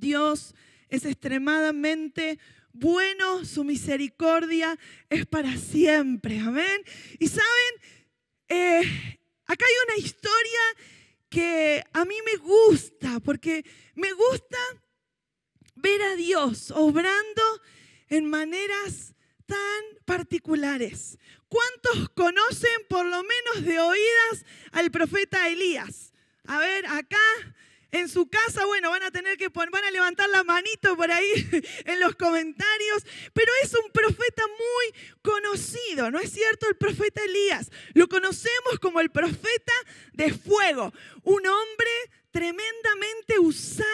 Dios es extremadamente bueno, su misericordia es para siempre. Amén. Y saben, eh, acá hay una historia que a mí me gusta, porque me gusta ver a Dios obrando en maneras tan particulares. ¿Cuántos conocen por lo menos de oídas al profeta Elías? A ver, acá en su casa, bueno, van a tener que van a levantar la manito por ahí en los comentarios, pero es un profeta muy conocido, ¿no es cierto? El profeta Elías. Lo conocemos como el profeta de fuego, un hombre tremendamente usado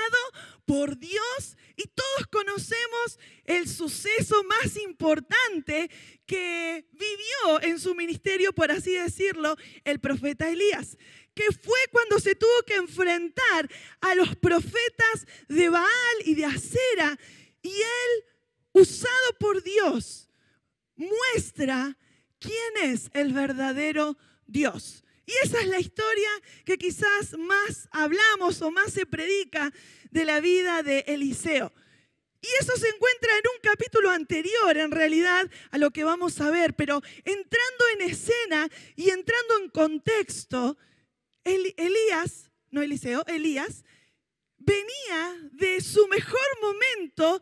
por Dios y todos conocemos el suceso más importante que vivió en su ministerio, por así decirlo, el profeta Elías que fue cuando se tuvo que enfrentar a los profetas de Baal y de Acera. Y él, usado por Dios, muestra quién es el verdadero Dios. Y esa es la historia que quizás más hablamos o más se predica de la vida de Eliseo. Y eso se encuentra en un capítulo anterior, en realidad, a lo que vamos a ver, pero entrando en escena y entrando en contexto, Elías, no Eliseo, Elías, venía de su mejor momento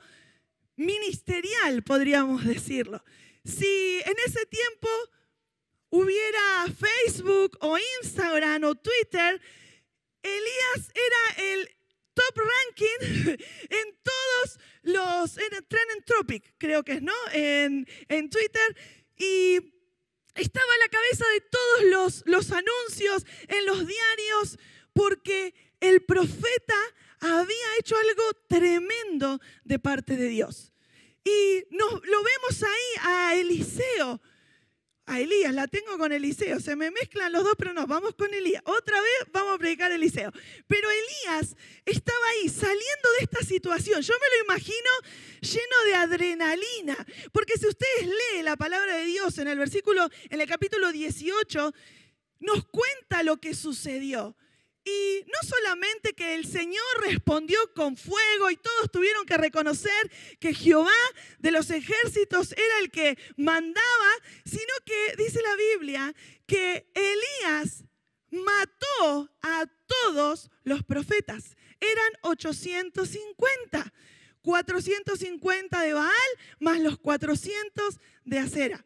ministerial, podríamos decirlo. Si en ese tiempo hubiera Facebook o Instagram o Twitter, Elías era el top ranking en todos los, en el Trending Tropic creo que es, ¿no? En, en Twitter. Y estaba a la cabeza de todos los, anuncios en los diarios porque el profeta había hecho algo tremendo de parte de Dios. Y nos, lo vemos ahí a Eliseo a Elías, la tengo con Eliseo, se me mezclan los dos, pero no, vamos con Elías. Otra vez vamos a predicar a Eliseo. Pero Elías estaba ahí saliendo de esta situación. Yo me lo imagino lleno de adrenalina, porque si ustedes leen la palabra de Dios en el versículo en el capítulo 18 nos cuenta lo que sucedió. Y no solamente que el Señor respondió con fuego y todos tuvieron que reconocer que Jehová de los ejércitos era el que mandaba, sino que dice la Biblia que Elías mató a todos los profetas. Eran 850. 450 de Baal más los 400 de Acera.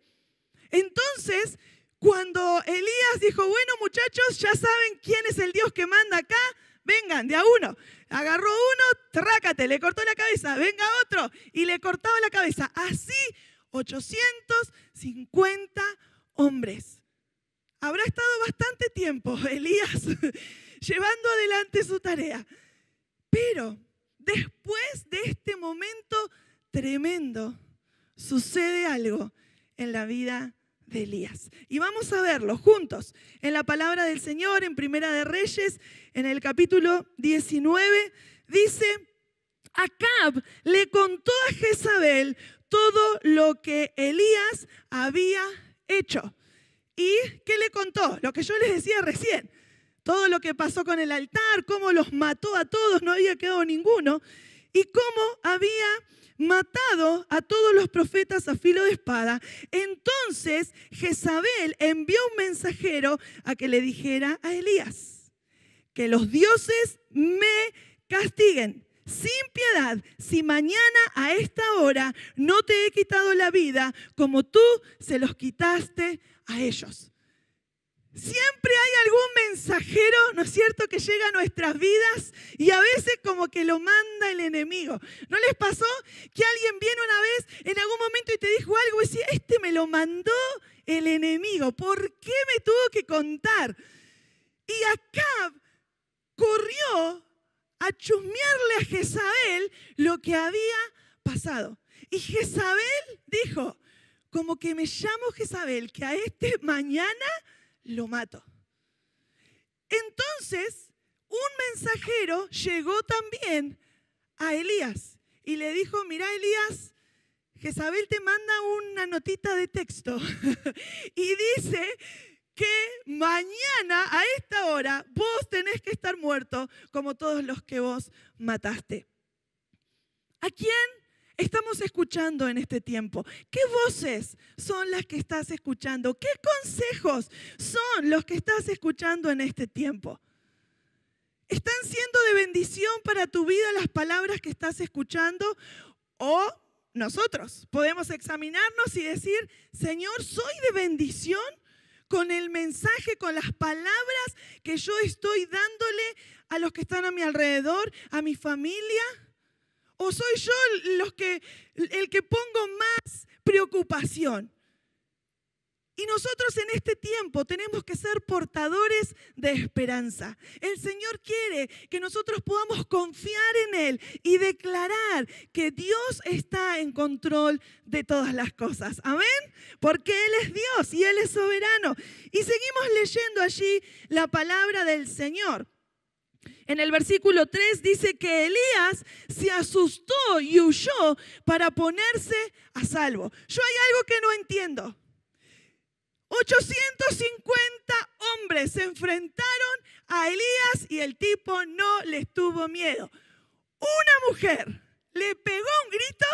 Entonces, cuando Elías dijo, bueno muchachos, ya saben quién es el Dios que manda acá, vengan de a uno. Agarró uno, trácate, le cortó la cabeza, venga otro y le cortaba la cabeza. Así 850 hombres. Habrá estado bastante tiempo Elías llevando adelante su tarea. Pero después de este momento tremendo, sucede algo en la vida Elías. Y vamos a verlo juntos en la palabra del Señor, en Primera de Reyes, en el capítulo 19, dice, Acab le contó a Jezabel todo lo que Elías había hecho. ¿Y qué le contó? Lo que yo les decía recién, todo lo que pasó con el altar, cómo los mató a todos, no había quedado ninguno, y cómo había matado a todos los profetas a filo de espada. Entonces Jezabel envió un mensajero a que le dijera a Elías, que los dioses me castiguen sin piedad si mañana a esta hora no te he quitado la vida como tú se los quitaste a ellos. Siempre hay algún mensajero, ¿no es cierto?, que llega a nuestras vidas y a veces como que lo manda el enemigo. ¿No les pasó que alguien viene una vez en algún momento y te dijo algo y decía, este me lo mandó el enemigo? ¿Por qué me tuvo que contar? Y Acab corrió a chusmearle a Jezabel lo que había pasado. Y Jezabel dijo, como que me llamo Jezabel, que a este mañana lo mato. Entonces, un mensajero llegó también a Elías y le dijo, mira Elías, Jezabel te manda una notita de texto y dice que mañana a esta hora vos tenés que estar muerto como todos los que vos mataste. ¿A quién estamos escuchando en este tiempo? ¿Qué voces son las que estás escuchando? ¿Qué consejos son los que estás escuchando en este tiempo? ¿Están siendo de bendición para tu vida las palabras que estás escuchando? ¿O nosotros podemos examinarnos y decir, Señor, soy de bendición con el mensaje, con las palabras que yo estoy dándole a los que están a mi alrededor, a mi familia? ¿O soy yo los que, el que pongo más preocupación? Y nosotros en este tiempo tenemos que ser portadores de esperanza. El Señor quiere que nosotros podamos confiar en Él y declarar que Dios está en control de todas las cosas. Amén. Porque Él es Dios y Él es soberano. Y seguimos leyendo allí la palabra del Señor. En el versículo 3 dice que Elías se asustó y huyó para ponerse a salvo. Yo hay algo que no entiendo. 850 hombres se enfrentaron a Elías y el tipo no les tuvo miedo. Una mujer le pegó un grito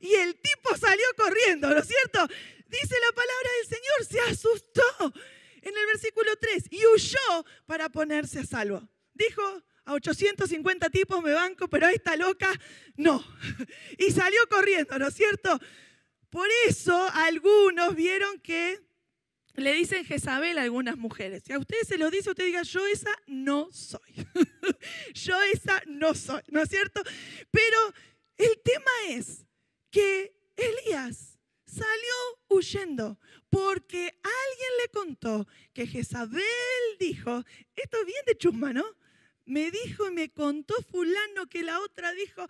y el tipo salió corriendo, ¿no es cierto? Dice la palabra del Señor, se asustó en el versículo 3 y huyó para ponerse a salvo dijo, a 850 tipos me banco, pero a esta loca no. Y salió corriendo, ¿no es cierto? Por eso algunos vieron que le dicen Jezabel a algunas mujeres. y a ustedes se los dice, usted diga, yo esa no soy. yo esa no soy, ¿no es cierto? Pero el tema es que Elías salió huyendo porque alguien le contó que Jezabel dijo, esto es bien de chusma, ¿no? me dijo y me contó fulano que la otra dijo.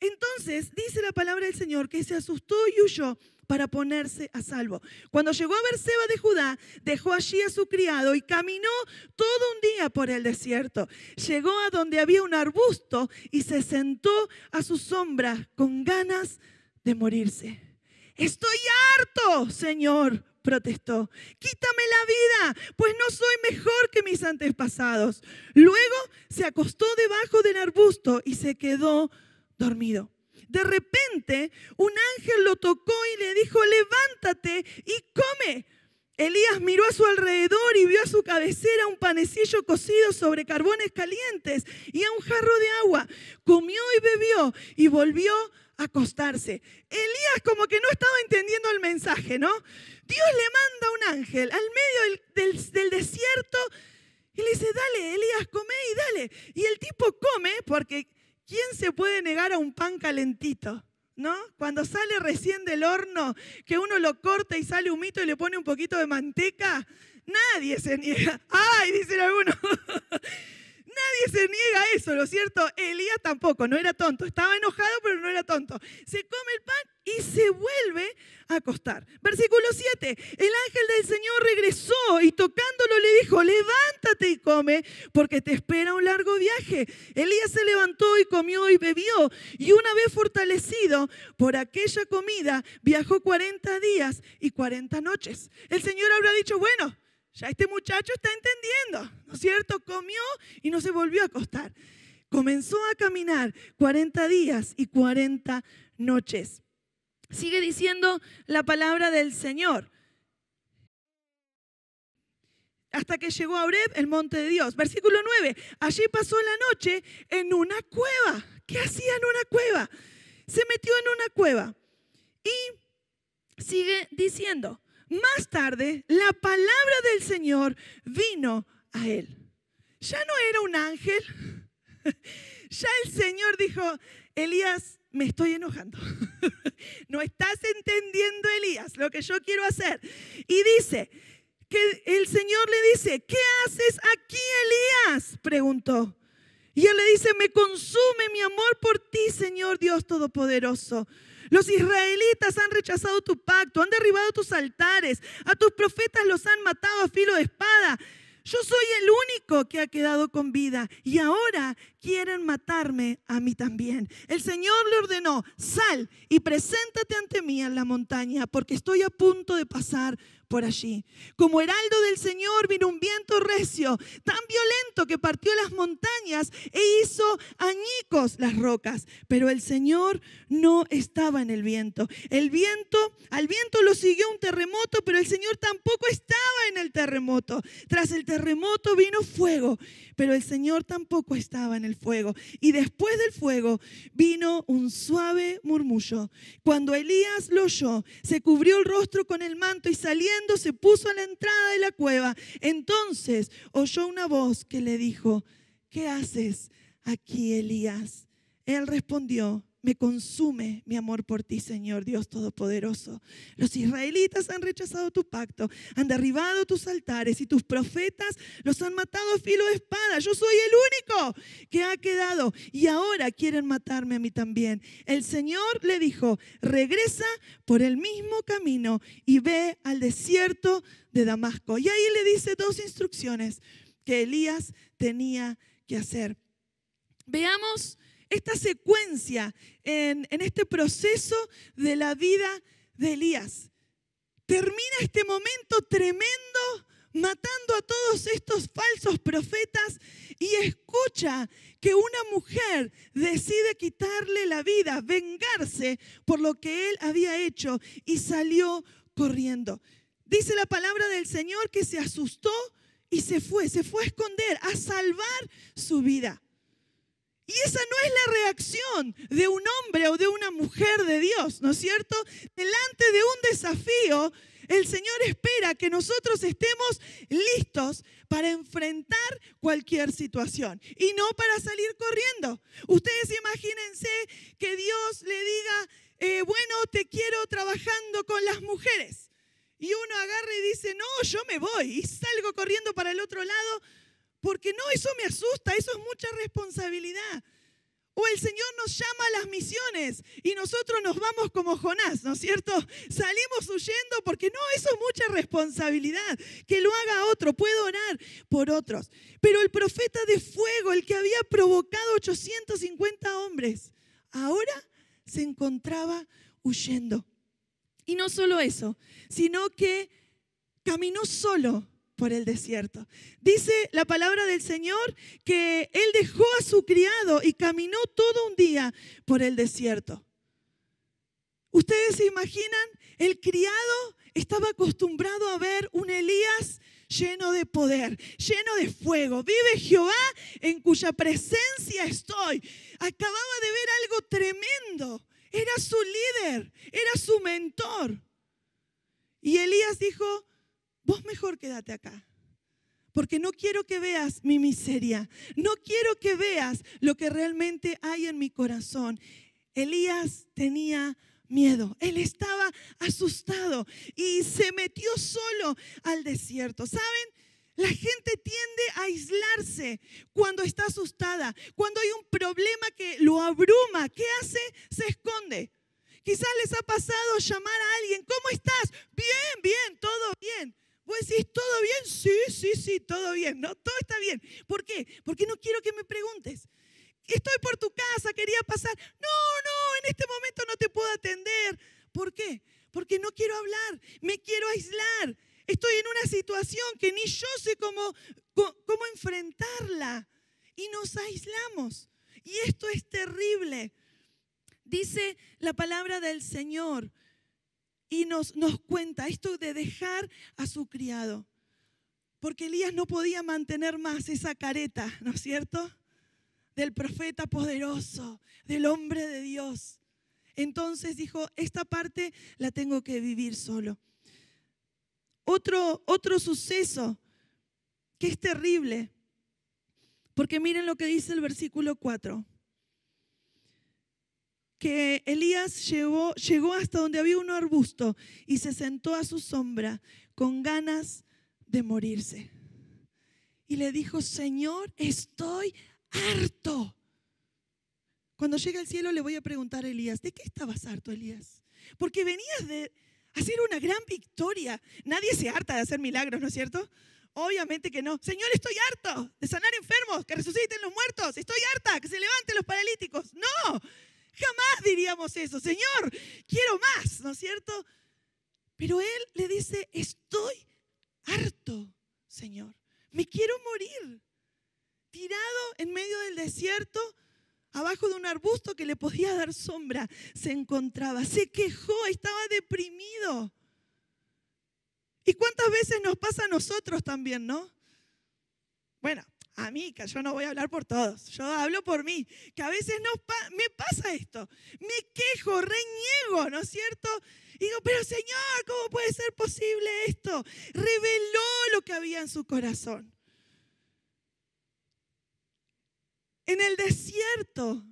Entonces dice la palabra del Señor que se asustó y huyó para ponerse a salvo. Cuando llegó a Berseba de Judá, dejó allí a su criado y caminó todo un día por el desierto. Llegó a donde había un arbusto y se sentó a su sombra con ganas de morirse. Estoy harto, Señor, protestó, quítame la vida, pues no soy mejor que mis antepasados. Luego se acostó debajo del arbusto y se quedó dormido. De repente, un ángel lo tocó y le dijo, levántate y come. Elías miró a su alrededor y vio a su cabecera un panecillo cocido sobre carbones calientes y a un jarro de agua. Comió y bebió y volvió a acostarse. Elías como que no estaba entendiendo el mensaje, ¿no? Dios le manda un ángel al medio del, desierto y le dice, dale, Elías, come y dale. Y el tipo come porque ¿quién se puede negar a un pan calentito? ¿No? Cuando sale recién del horno, que uno lo corta y sale humito y le pone un poquito de manteca, nadie se niega. ¡Ay! Dicen algunos. nadie se niega a eso, lo cierto, Elías tampoco, no era tonto, estaba enojado pero no era tonto. Se come el pan y se vuelve a acostar. Versículo 7, el ángel del Señor regresó y tocándolo le dijo, levántate y come porque te espera un largo viaje. Elías se levantó y comió y bebió y una vez fortalecido por aquella comida, viajó 40 días y 40 noches. El Señor habrá dicho, bueno, ya este muchacho está entendiendo, ¿no es cierto? Comió y no se volvió a acostar. Comenzó a caminar 40 días y 40 noches. Sigue diciendo la palabra del Señor. Hasta que llegó a Oreb, el monte de Dios. Versículo 9. Allí pasó la noche en una cueva. ¿Qué hacía en una cueva? Se metió en una cueva. Y sigue diciendo, más tarde, la palabra del Señor vino a él. Ya no era un ángel. Ya el Señor dijo, Elías, me estoy enojando. No estás entendiendo, Elías, lo que yo quiero hacer. Y dice que el Señor le dice, ¿qué haces aquí, Elías? Preguntó. Y él le dice, me consume mi amor por ti, Señor Dios Todopoderoso. Los israelitas han rechazado tu pacto, han derribado tus altares, a tus profetas los han matado a filo de espada. Yo soy el único que ha quedado con vida y ahora quieren matarme a mí también. El Señor le ordenó, sal y preséntate ante mí en la montaña porque estoy a punto de pasar por allí. Como heraldo del Señor vino un viento recio, tan violento que partió las montañas e hizo añicos las rocas. Pero el Señor no estaba en el viento. El viento, al viento lo siguió un terremoto, pero el Señor tampoco estaba en el terremoto. Tras el terremoto vino fuego, pero el Señor tampoco estaba en el fuego. Y después del fuego vino un suave murmullo. Cuando Elías lo oyó, se cubrió el rostro con el manto y salió se puso a la entrada de la cueva. Entonces oyó una voz que le dijo, ¿qué haces aquí, Elías? Él respondió, me consume mi amor por ti, Señor Dios Todopoderoso. Los israelitas han rechazado tu pacto, han derribado tus altares y tus profetas los han matado a filo de espada. Yo soy el único que ha quedado y ahora quieren matarme a mí también. El Señor le dijo, regresa por el mismo camino y ve al desierto de Damasco. Y ahí le dice dos instrucciones que Elías tenía que hacer. Veamos esta secuencia en, este proceso de la vida de Elías. Termina este momento tremendo matando a todos estos falsos profetas y escucha que una mujer decide quitarle la vida, vengarse por lo que él había hecho y salió corriendo. Dice la palabra del Señor que se asustó y se fue, se fue a esconder, a salvar su vida. Y esa no es la reacción de un hombre o de una mujer de Dios, ¿no es cierto? Delante de un desafío, el Señor espera que nosotros estemos listos para enfrentar cualquier situación y no para salir corriendo. Ustedes imagínense que Dios le diga, eh, bueno, te quiero trabajando con las mujeres. Y uno agarra y dice, no, yo me voy y salgo corriendo para el otro lado porque no, eso me asusta, eso es mucha responsabilidad. O el Señor nos llama a las misiones y nosotros nos vamos como Jonás, ¿no es cierto? Salimos huyendo porque no, eso es mucha responsabilidad. Que lo haga otro, puedo orar por otros. Pero el profeta de fuego, el que había provocado 850 hombres, ahora se encontraba huyendo. Y no solo eso, sino que caminó solo por el desierto. Dice la palabra del Señor que Él dejó a su criado y caminó todo un día por el desierto. ¿Ustedes se imaginan? El criado estaba acostumbrado a ver un Elías lleno de poder, lleno de fuego. Vive Jehová en cuya presencia estoy. Acababa de ver algo tremendo. Era su líder, era su mentor. Y Elías dijo, vos mejor quédate acá. Porque no quiero que veas mi miseria. No quiero que veas lo que realmente hay en mi corazón. Elías tenía miedo. Él estaba asustado y se metió solo al desierto. ¿Saben? La gente tiende a aislarse cuando está asustada, cuando hay un problema que lo abruma. ¿Qué hace? Se esconde. Quizás les ha pasado llamar a alguien, ¿cómo estás? Bien, bien, todo bien. Vos decís, ¿todo bien? Sí, sí, sí, todo bien. No, todo está bien. ¿Por qué? Porque no quiero que me preguntes. Estoy por tu casa, quería pasar. No, no, en este momento no te puedo atender. ¿Por qué? Porque no quiero hablar, me quiero aislar. Estoy en una situación que ni yo sé cómo, cómo enfrentarla. Y nos aislamos. Y esto es terrible. Dice la palabra del Señor y nos, nos cuenta esto de dejar a su criado. Porque Elías no podía mantener más esa careta, ¿no es cierto? Del profeta poderoso, del hombre de Dios. Entonces dijo, esta parte la tengo que vivir solo. Otro, otro suceso que es terrible, porque miren lo que dice el versículo 4 que Elías llegó hasta donde había un arbusto y se sentó a su sombra con ganas de morirse. Y le dijo, Señor, estoy harto. Cuando llegue al cielo le voy a preguntar a Elías, ¿de qué estabas harto, Elías? Porque venías de hacer una gran victoria. Nadie se harta de hacer milagros, ¿no es cierto? Obviamente que no. Señor, estoy harto de sanar enfermos, que resuciten los muertos. Estoy harta, que se levanten los paralíticos. No, Jamás diríamos eso. Señor, quiero más, ¿no es cierto? Pero Él le dice, estoy harto, Señor. Me quiero morir. Tirado en medio del desierto, abajo de un arbusto que le podía dar sombra, se encontraba. Se quejó, estaba deprimido. ¿Y cuántas veces nos pasa a nosotros también, no? Bueno, amiga, yo no voy a hablar por todos, yo hablo por mí, que a veces me pasa esto, me quejo, reniego, ¿no es cierto? Y digo, pero Señor, ¿cómo puede ser posible esto? Reveló lo que había en su corazón. En el desierto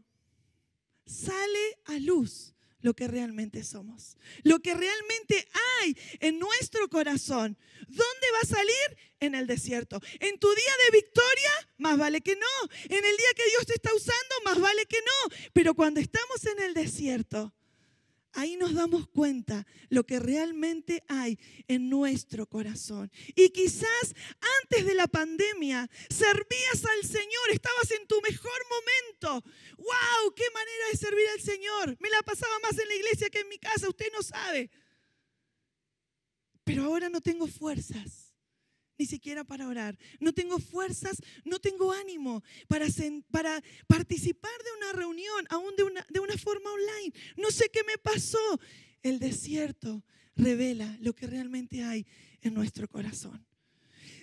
sale a luz lo que realmente somos, lo que realmente hay en nuestro corazón. ¿Dónde va a salir? En el desierto. En tu día de victoria, más vale que no. En el día que Dios te está usando, más vale que no. Pero cuando estamos en el desierto, ahí nos damos cuenta lo que realmente hay en nuestro corazón. Y quizás antes de la pandemia servías al Señor, estabas en tu mejor momento. ¡Wow! ¡Qué manera de servir al Señor! Me la pasaba más en la iglesia que en mi casa, usted no sabe. Pero ahora no tengo fuerzas ni siquiera para orar. No tengo fuerzas, no tengo ánimo para, para participar de una reunión, aún de una, de una forma online. No sé qué me pasó. El desierto revela lo que realmente hay en nuestro corazón.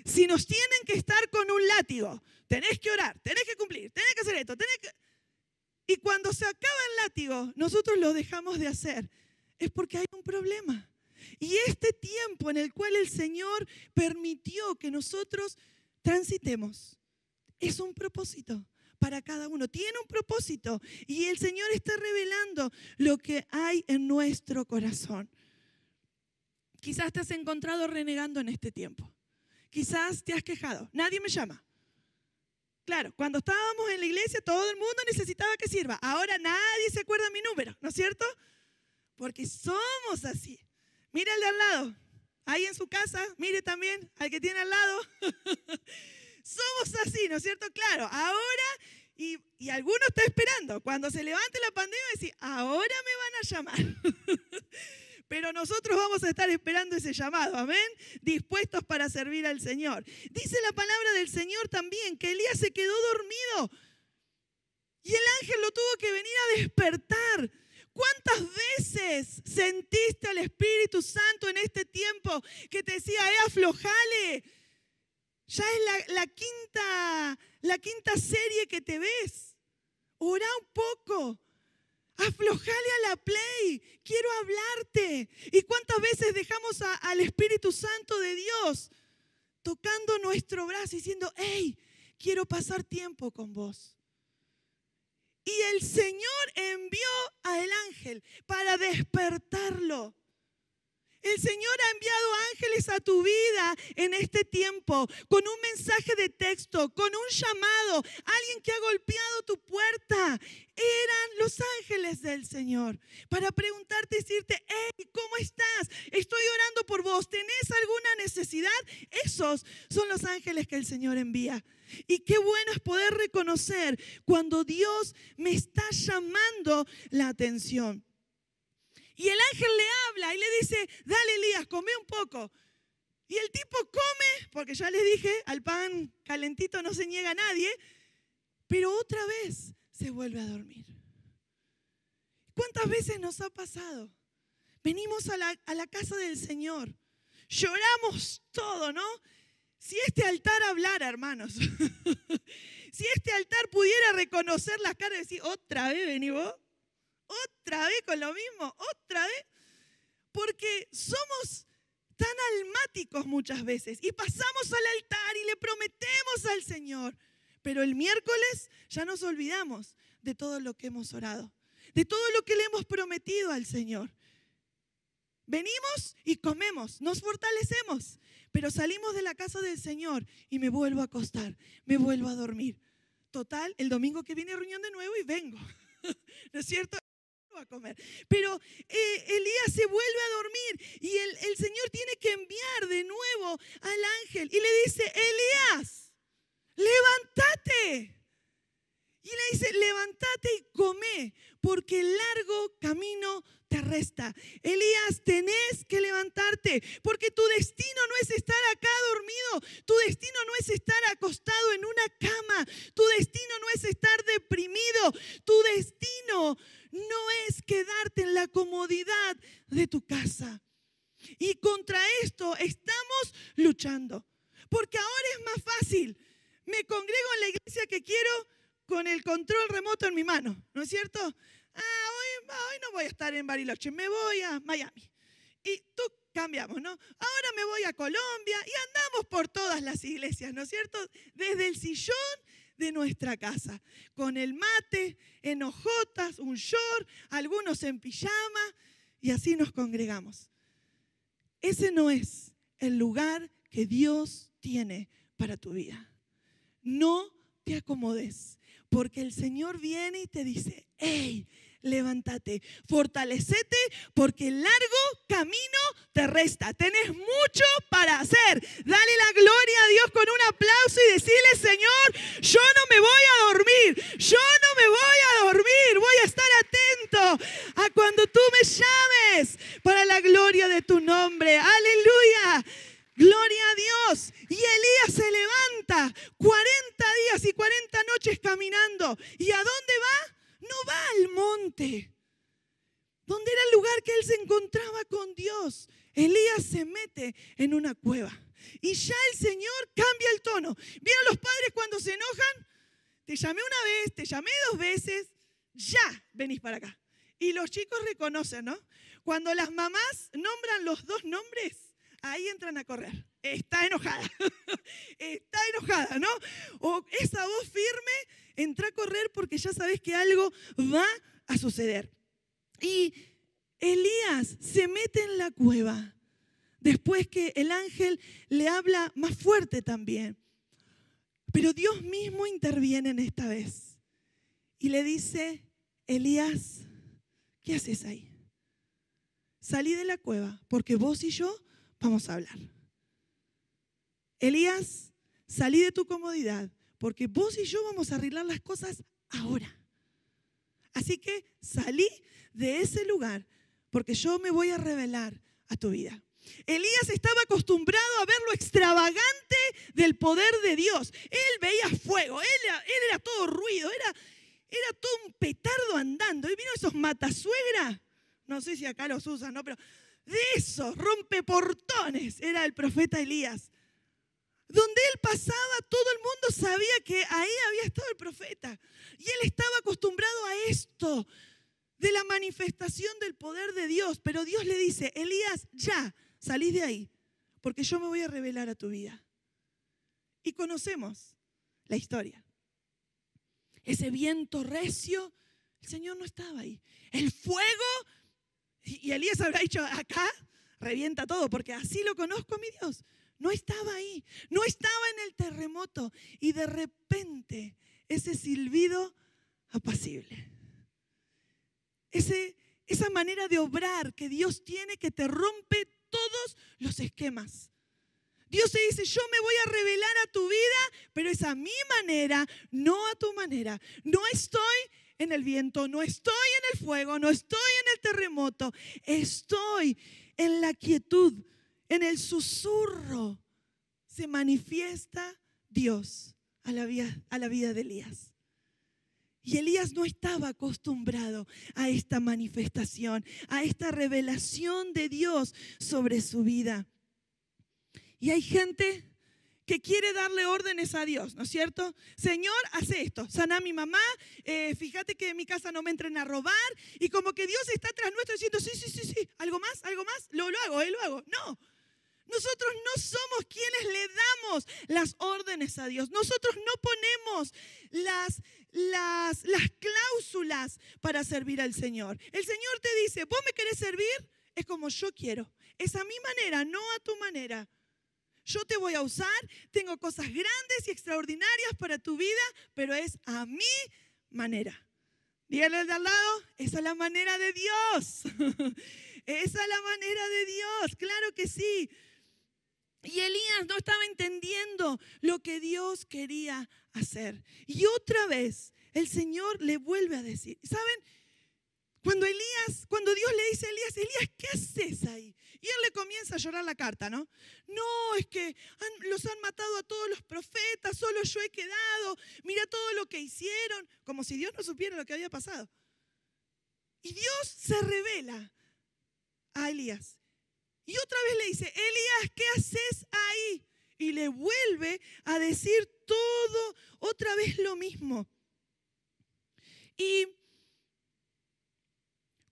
Si nos tienen que estar con un látigo, tenés que orar, tenés que cumplir, tenés que hacer esto, tenés que... Y cuando se acaba el látigo, nosotros lo dejamos de hacer. Es porque hay un problema. Y este tiempo en el cual el Señor permitió que nosotros transitemos es un propósito para cada uno. Tiene un propósito y el Señor está revelando lo que hay en nuestro corazón. Quizás te has encontrado renegando en este tiempo. Quizás te has quejado. Nadie me llama. Claro, cuando estábamos en la iglesia todo el mundo necesitaba que sirva. Ahora nadie se acuerda mi número, ¿no es cierto? Porque somos así. Mire al de al lado. Ahí en su casa, mire también al que tiene al lado. Somos así, ¿no es cierto? Claro, ahora, y, y alguno está esperando, cuando se levante la pandemia, decir, ahora me van a llamar. Pero nosotros vamos a estar esperando ese llamado, amén, dispuestos para servir al Señor. Dice la palabra del Señor también que Elías se quedó dormido y el ángel lo tuvo que venir a despertar. ¿Cuántas veces sentiste al Espíritu Santo en este tiempo que te decía, eh, aflojale? Ya es la, quinta, la quinta serie que te ves. Ora un poco. Aflojale a la play, quiero hablarte. ¿Y cuántas veces dejamos al Espíritu Santo de Dios tocando nuestro brazo y diciendo, hey, quiero pasar tiempo con vos? Y el Señor envió al ángel para despertarlo. El Señor ha enviado ángeles a tu vida en este tiempo con un mensaje de texto, con un llamado, alguien que ha golpeado tu puerta ángeles del Señor para preguntarte y decirte, hey, ¿cómo estás? Estoy orando por vos, ¿tenés alguna necesidad? Esos son los ángeles que el Señor envía. Y qué bueno es poder reconocer cuando Dios me está llamando la atención. Y el ángel le habla y le dice, dale Elías, come un poco. Y el tipo come, porque ya le dije, al pan calentito no se niega a nadie, pero otra vez se vuelve a dormir. ¿Cuántas veces nos ha pasado? Venimos a la, casa del Señor, lloramos todo, ¿no? Si este altar hablara, hermanos, si este altar pudiera reconocer las caras y decir, otra vez vení vos, otra vez con lo mismo, otra vez, porque somos tan almáticos muchas veces y pasamos al altar y le prometemos al Señor, pero el miércoles ya nos olvidamos de todo lo que hemos orado de todo lo que le hemos prometido al Señor. Venimos y comemos, nos fortalecemos, pero salimos de la casa del Señor y me vuelvo a acostar, me vuelvo a dormir. Total, el domingo que viene reunión de nuevo y vengo. ¿No es cierto? a comer. Pero eh, Elías se vuelve a dormir y el Señor tiene que enviar de nuevo al ángel y le dice, Elías, levántate. Y le dice, levántate y come, porque el largo camino te resta. Elías, tenés que levantarte, porque tu destino no es estar acá dormido, tu destino no es estar acostado en una cama, tu destino no es estar deprimido, tu destino no es quedarte en la comodidad de tu casa. Y contra esto estamos luchando, porque ahora es más fácil. Me congrego en la iglesia que quiero, con el control remoto en mi mano, ¿no es cierto? Ah, ah, hoy, no voy a estar en Bariloche, me voy a Miami. Y tú cambiamos, ¿no? Ahora me voy a Colombia y andamos por todas las iglesias, ¿no es cierto? Desde el sillón de nuestra casa, con el mate, en hojotas, un short, algunos en pijama, y así nos congregamos. Ese no es el lugar que Dios tiene para tu vida. No te acomodes porque el Señor viene y te dice, hey, levántate, fortalecete, porque el largo camino te resta. Tenés mucho para hacer. Dale la gloria a Dios con un aplauso y decirle, Señor, yo no me voy a dormir, yo no me voy a dormir, voy a estar atento a cuando tú me llames para la gloria de tu nombre. Aleluya. Gloria a Dios. Y Elías se levanta 40 días y 40 noches caminando. ¿Y a dónde va? No va al monte, donde era el lugar que él se encontraba con Dios. Elías se mete en una cueva. Y ya el Señor cambia el tono. ¿Vieron los padres cuando se enojan? Te llamé una vez, te llamé dos veces, ya venís para acá. Y los chicos reconocen, ¿no? Cuando las mamás nombran los dos nombres, ahí entran a correr. Está enojada. Está enojada, ¿no? O esa voz firme, entra a correr porque ya sabes que algo va a suceder. Y Elías se mete en la cueva después que el ángel le habla más fuerte también. Pero Dios mismo interviene en esta vez y le dice, Elías, ¿qué haces ahí? Salí de la cueva porque vos y yo vamos a hablar. Elías, salí de tu comodidad, porque vos y yo vamos a arreglar las cosas ahora. Así que salí de ese lugar, porque yo me voy a revelar a tu vida. Elías estaba acostumbrado a ver lo extravagante del poder de Dios. Él veía fuego, él, era todo ruido, era, era, todo un petardo andando. Y vino esos matasuegra, no sé si acá los usan, ¿no? Pero de eso, rompe portones, era el profeta Elías. Donde él pasaba, todo el mundo sabía que ahí había estado el profeta. Y él estaba acostumbrado a esto, de la manifestación del poder de Dios. Pero Dios le dice, Elías, ya, salís de ahí, porque yo me voy a revelar a tu vida. Y conocemos la historia. Ese viento recio, el Señor no estaba ahí. El fuego y, Elías habrá dicho, acá revienta todo, porque así lo conozco a mi Dios. No estaba ahí, no estaba en el terremoto. Y de repente ese silbido apacible. Ese, esa manera de obrar que Dios tiene que te rompe todos los esquemas. Dios te dice, yo me voy a revelar a tu vida, pero es a mi manera, no a tu manera. No estoy en el viento, no estoy en el fuego, no estoy en el terremoto, estoy en la quietud, en el susurro. Se manifiesta Dios a la vida, a la vida de Elías. Y Elías no estaba acostumbrado a esta manifestación, a esta revelación de Dios sobre su vida. Y hay gente que quiere darle órdenes a Dios, ¿no es cierto? Señor, hace esto, sana a mi mamá, eh, fíjate que en mi casa no me entren a robar, y como que Dios está tras nuestro diciendo, sí, sí, sí, sí, algo más, algo más, lo, lo hago, él eh, lo hago. No, nosotros no somos quienes le damos las órdenes a Dios. Nosotros no ponemos las, las, las cláusulas para servir al Señor. El Señor te dice, vos me querés servir, es como yo quiero. Es a mi manera, no a tu manera yo te voy a usar, tengo cosas grandes y extraordinarias para tu vida, pero es a mi manera. Dígale de al lado, esa es la manera de Dios. esa es la manera de Dios, claro que sí. Y Elías no estaba entendiendo lo que Dios quería hacer. Y otra vez el Señor le vuelve a decir, ¿saben? Cuando Elías, cuando Dios le dice a Elías, Elías, ¿qué haces ahí? Y él le comienza a llorar la carta, ¿no? No, es que los han matado a todos los profetas, solo yo he quedado, mira todo lo que hicieron, como si Dios no supiera lo que había pasado. Y Dios se revela a Elías. Y otra vez le dice, Elías, ¿qué haces ahí? Y le vuelve a decir todo, otra vez lo mismo. Y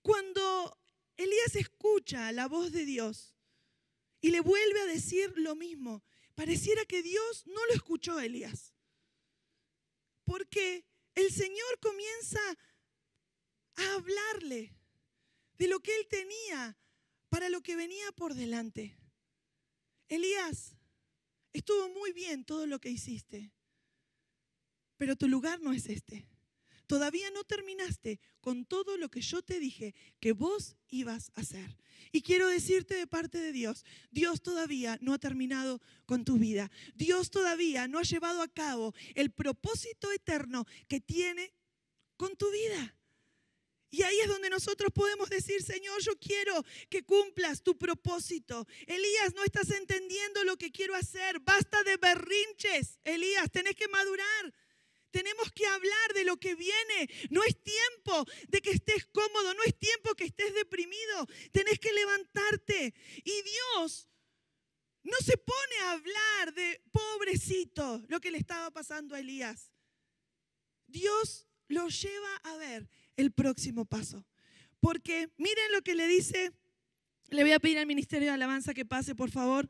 cuando Elías escucha la voz de Dios y le vuelve a decir lo mismo, pareciera que Dios no lo escuchó a Elías. Porque el Señor comienza a hablarle de lo que él tenía para lo que venía por delante. Elías, estuvo muy bien todo lo que hiciste, pero tu lugar no es este. Todavía no terminaste con todo lo que yo te dije que vos ibas a hacer. Y quiero decirte de parte de Dios, Dios todavía no ha terminado con tu vida. Dios todavía no ha llevado a cabo el propósito eterno que tiene con tu vida. Y ahí es donde nosotros podemos decir, Señor, yo quiero que cumplas tu propósito. Elías, no estás entendiendo lo que quiero hacer. Basta de berrinches, Elías, tenés que madurar. Tenemos que hablar de lo que viene. No es tiempo de que estés cómodo, no es tiempo que estés deprimido. Tenés que levantarte. Y Dios no se pone a hablar de pobrecito lo que le estaba pasando a Elías. Dios lo lleva a ver el próximo paso. Porque miren lo que le dice, le voy a pedir al Ministerio de Alabanza que pase, por favor,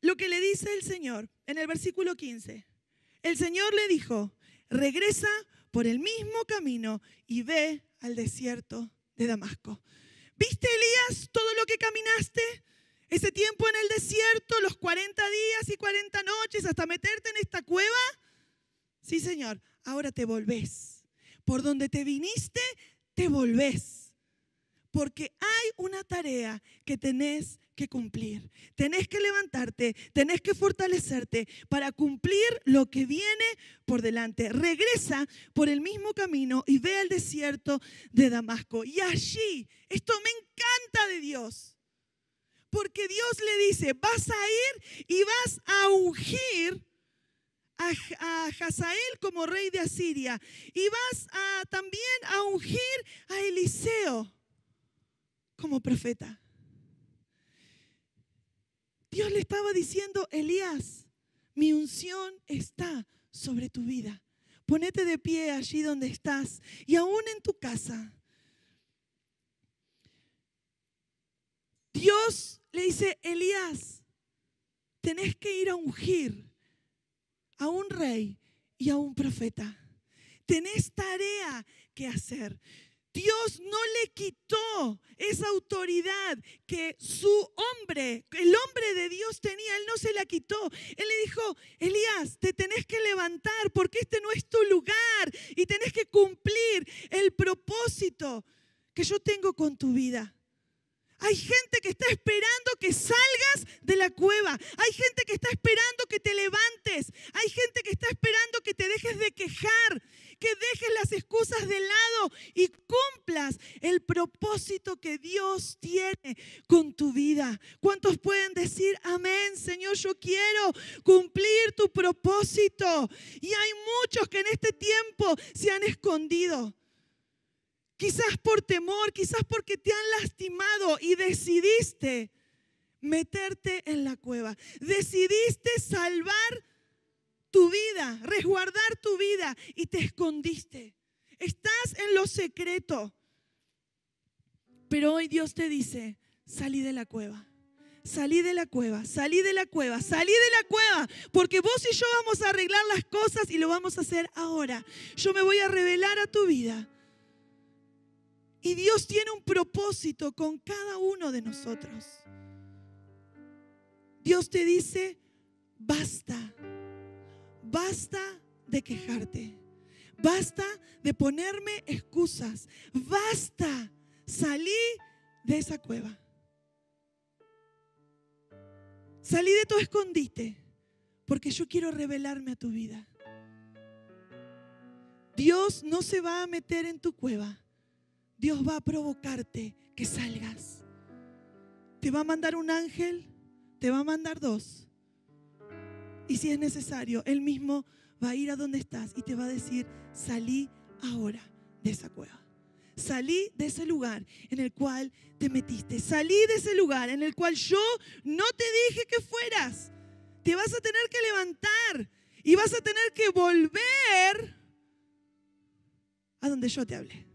lo que le dice el Señor en el versículo 15 el Señor le dijo, regresa por el mismo camino y ve al desierto de Damasco. ¿Viste, Elías, todo lo que caminaste? Ese tiempo en el desierto, los 40 días y 40 noches hasta meterte en esta cueva. Sí, Señor, ahora te volvés. Por donde te viniste, te volvés. Porque hay una tarea que tenés que cumplir. Tenés que levantarte, tenés que fortalecerte para cumplir lo que viene por delante. Regresa por el mismo camino y ve al desierto de Damasco. Y allí, esto me encanta de Dios, porque Dios le dice, vas a ir y vas a ungir a, Hazael como rey de Asiria y vas a, también a ungir a Eliseo como profeta. Dios le estaba diciendo, Elías, mi unción está sobre tu vida. Ponete de pie allí donde estás y aún en tu casa. Dios le dice, Elías, tenés que ir a ungir a un rey y a un profeta. Tenés tarea que hacer. Dios no le quitó esa autoridad que su hombre, el hombre de Dios tenía, él no se la quitó. Él le dijo, Elías, te tenés que levantar porque este no es tu lugar y tenés que cumplir el propósito que yo tengo con tu vida. Hay gente que está esperando que salgas de la cueva. Hay gente que está esperando que te levantes. Hay gente que está esperando que te dejes de quejar que dejes las excusas de lado y cumplas el propósito que Dios tiene con tu vida. ¿Cuántos pueden decir, amén, Señor, yo quiero cumplir tu propósito? Y hay muchos que en este tiempo se han escondido. Quizás por temor, quizás porque te han lastimado y decidiste meterte en la cueva. Decidiste salvar tu vida, resguardar tu vida y te escondiste. Estás en lo secreto. Pero hoy Dios te dice, salí de la cueva. Salí de la cueva, salí de la cueva, salí de la cueva, porque vos y yo vamos a arreglar las cosas y lo vamos a hacer ahora. Yo me voy a revelar a tu vida. Y Dios tiene un propósito con cada uno de nosotros. Dios te dice, basta basta de quejarte, basta de ponerme excusas, basta, salí de esa cueva, salí de tu escondite, porque yo quiero revelarme a tu vida. Dios no se va a meter en tu cueva. Dios va a provocarte que salgas. Te va a mandar un ángel, te va a mandar dos, y si es necesario, Él mismo va a ir a donde estás y te va a decir, salí ahora de esa cueva. Salí de ese lugar en el cual te metiste. Salí de ese lugar en el cual yo no te dije que fueras. Te vas a tener que levantar y vas a tener que volver a donde yo te hablé.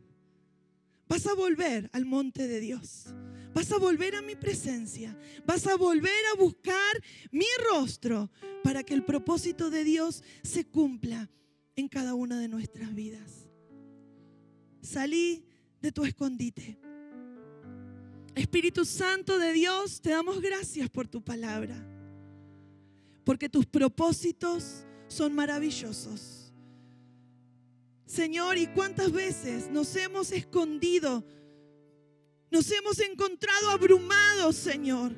Vas a volver al monte de Dios. Vas a volver a mi presencia. Vas a volver a buscar mi rostro para que el propósito de Dios se cumpla en cada una de nuestras vidas. Salí de tu escondite. Espíritu Santo de Dios, te damos gracias por tu palabra. Porque tus propósitos son maravillosos. Señor, ¿y cuántas veces nos hemos escondido? Nos hemos encontrado abrumados, Señor.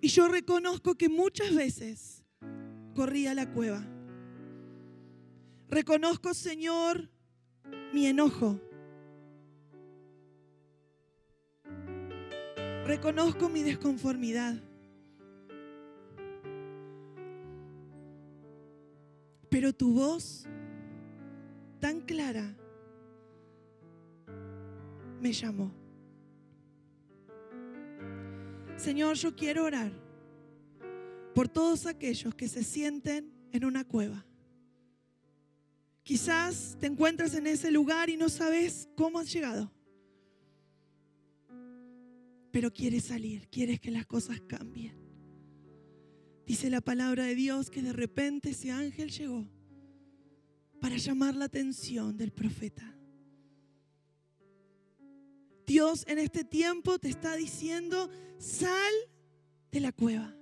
Y yo reconozco que muchas veces corrí a la cueva. Reconozco, Señor, mi enojo. Reconozco mi desconformidad. Pero tu voz tan clara me llamó. Señor, yo quiero orar por todos aquellos que se sienten en una cueva. Quizás te encuentras en ese lugar y no sabes cómo has llegado. Pero quieres salir, quieres que las cosas cambien. Dice la palabra de Dios que de repente ese ángel llegó para llamar la atención del profeta. Dios en este tiempo te está diciendo, sal de la cueva.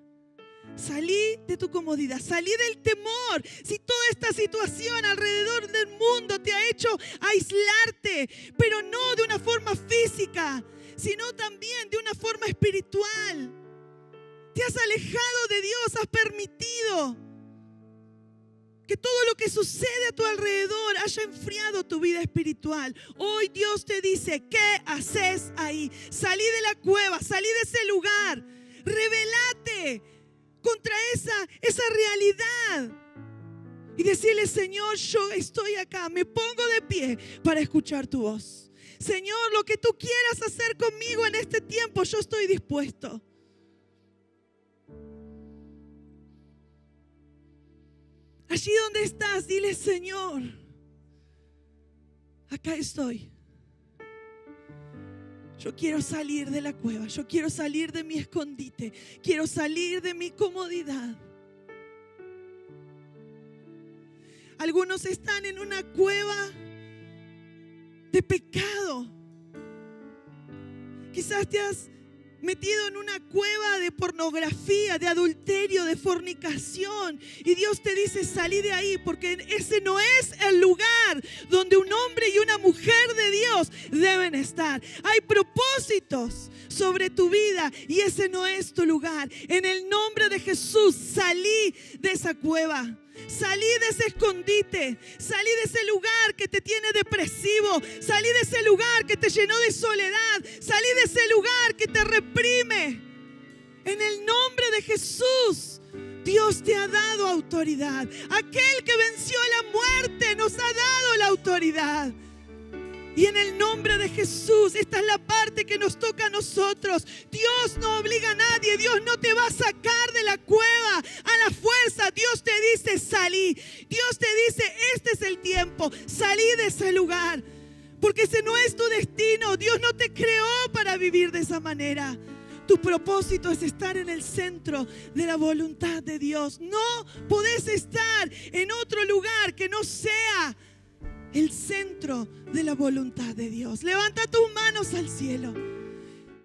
Salí de tu comodidad, salí del temor. Si toda esta situación alrededor del mundo te ha hecho aislarte, pero no de una forma física, sino también de una forma espiritual. Te has alejado de Dios, has permitido que todo lo que sucede a tu alrededor haya enfriado tu vida espiritual. Hoy Dios te dice, ¿qué haces ahí? Salí de la cueva, salí de ese lugar, revelate contra esa, esa realidad. Y decirle, Señor, yo estoy acá, me pongo de pie para escuchar tu voz. Señor, lo que tú quieras hacer conmigo en este tiempo, yo estoy dispuesto. Allí donde estás, dile, Señor, acá estoy. Yo quiero salir de la cueva, yo quiero salir de mi escondite, quiero salir de mi comodidad. Algunos están en una cueva de pecado. Quizás te has metido en una cueva de pornografía, de adulterio, de fornicación. Y Dios te dice, salí de ahí, porque ese no es el lugar donde un hombre y una mujer de Dios deben estar. Hay propósitos sobre tu vida y ese no es tu lugar. En el nombre de Jesús, salí de esa cueva. Salí de ese escondite, salí de ese lugar que te tiene depresivo, salí de ese lugar que te llenó de soledad, salí de ese lugar que te reprime. En el nombre de Jesús, Dios te ha dado autoridad. Aquel que venció la muerte nos ha dado la autoridad. Y en el nombre de Jesús, esta es la parte que nos toca a nosotros. Dios no obliga a nadie, Dios no te va a sacar de la cueva a la fuerza. Dios te dice, salí. Dios te dice, este es el tiempo, salí de ese lugar. Porque ese no es tu destino. Dios no te creó para vivir de esa manera. Tu propósito es estar en el centro de la voluntad de Dios. No podés estar en otro lugar que no sea el centro de la voluntad de Dios. Levanta tus manos al cielo.